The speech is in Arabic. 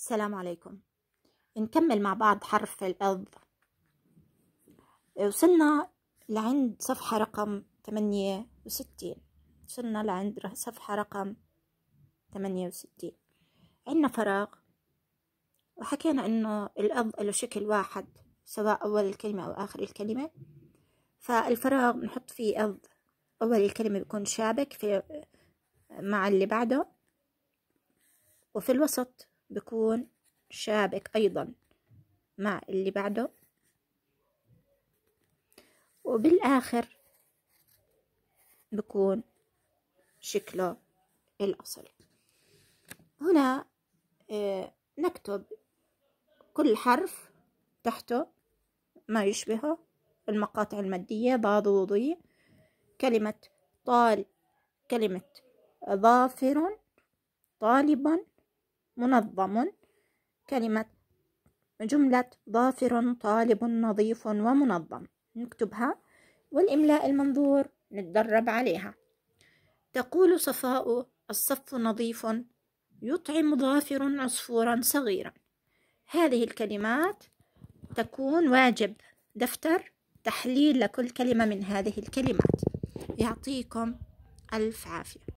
السلام عليكم نكمل مع بعض حرف الأض وصلنا لعند صفحة رقم ثمانية وستين وصلنا لعند صفحة رقم ثمانية وستين عندنا فراغ وحكينا انه الأض له شكل واحد سواء أول الكلمة أو آخر الكلمة فالفراغ بنحط فيه أض أول الكلمة بيكون شابك في مع اللي بعده وفي الوسط بكون شابك أيضا مع اللي بعده وبالآخر بكون شكله الأصلي هنا آه، نكتب كل حرف تحته ما يشبهه المقاطع المادية ضاد وضي كلمة طال كلمة ظافر طالب منظم كلمة جملة ظافر طالب نظيف ومنظم نكتبها والإملاء المنظور نتدرب عليها تقول صفاء الصف نظيف يطعم ظافر عصفورا صغيرا هذه الكلمات تكون واجب دفتر تحليل لكل كلمة من هذه الكلمات يعطيكم ألف عافية